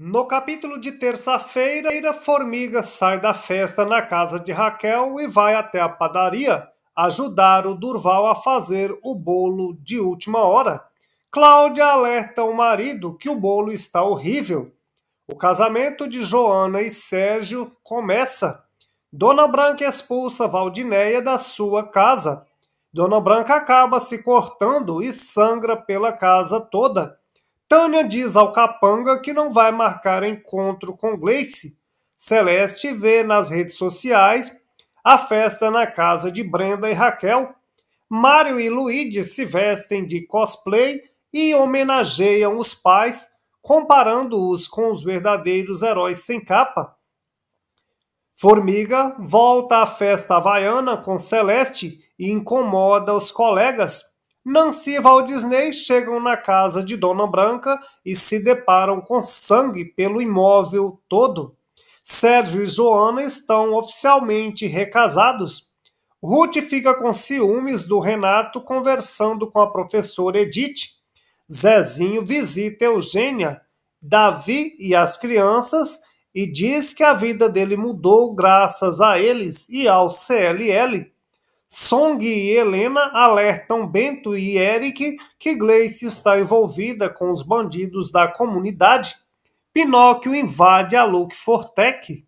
No capítulo de terça-feira, Formiga sai da festa na casa de Raquel e vai até a padaria ajudar o Durval a fazer o bolo de última hora. Cláudia alerta o marido que o bolo está horrível. O casamento de Joana e Sérgio começa. Dona Branca expulsa Valdinéia da sua casa. Dona Branca acaba se cortando e sangra pela casa toda. Tânia diz ao Capanga que não vai marcar encontro com Gleice. Celeste vê nas redes sociais a festa na casa de Brenda e Raquel. Mário e Luigi se vestem de cosplay e homenageiam os pais, comparando-os com os verdadeiros heróis sem capa. Formiga volta à festa havaiana com Celeste e incomoda os colegas. Nancy e Waldisney chegam na casa de Dona Branca e se deparam com sangue pelo imóvel todo. Sérgio e Joana estão oficialmente recasados. Ruth fica com ciúmes do Renato conversando com a professora Edith. Zezinho visita Eugênia, Davi e as crianças e diz que a vida dele mudou graças a eles e ao CLL. Song e Helena alertam Bento e Eric que Gleice está envolvida com os bandidos da comunidade. Pinóquio invade a Luke Fortec